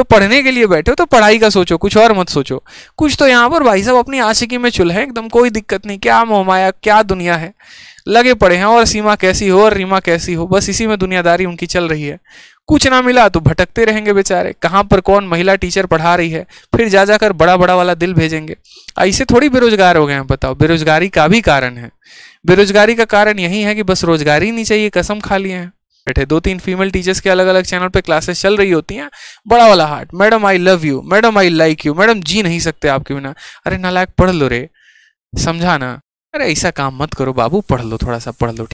तो पढ़ने के लिए बैठे हो तो पढ़ाई का सोचो कुछ और मत सोचो कुछ तो यहाँ पर भाई साहब अपनी आशिकी में चुल है एकदम कोई दिक्कत नहीं क्या मोहमाया क्या दुनिया है लगे पड़े हैं और सीमा कैसी हो और रीमा कैसी हो बस इसी में दुनियादारी उनकी चल रही है कुछ ना मिला तो भटकते रहेंगे बेचारे कहाँ पर कौन महिला टीचर पढ़ा रही है फिर जा जाकर बड़ा बड़ा वाला दिल भेजेंगे ऐसे थोड़ी बेरोजगार हो गए हैं बताओ बेरोजगारी का भी कारण है बेरोजगारी का कारण यही है कि बस रोजगारी नहीं चाहिए कसम खा लिए हैं बैठे दो तीन फीमेल टीचर्स के अलग अलग चैनल पे क्लासेस चल रही होती हैं बड़ा वाला heart madam I love you madam I like you madam जी नहीं सकते आपके बिना अरे नालायक पढ़ लो रे समझाना अरे ऐसा काम मत करो बाबू पढ़ लो थोड़ा सा पढ़ लो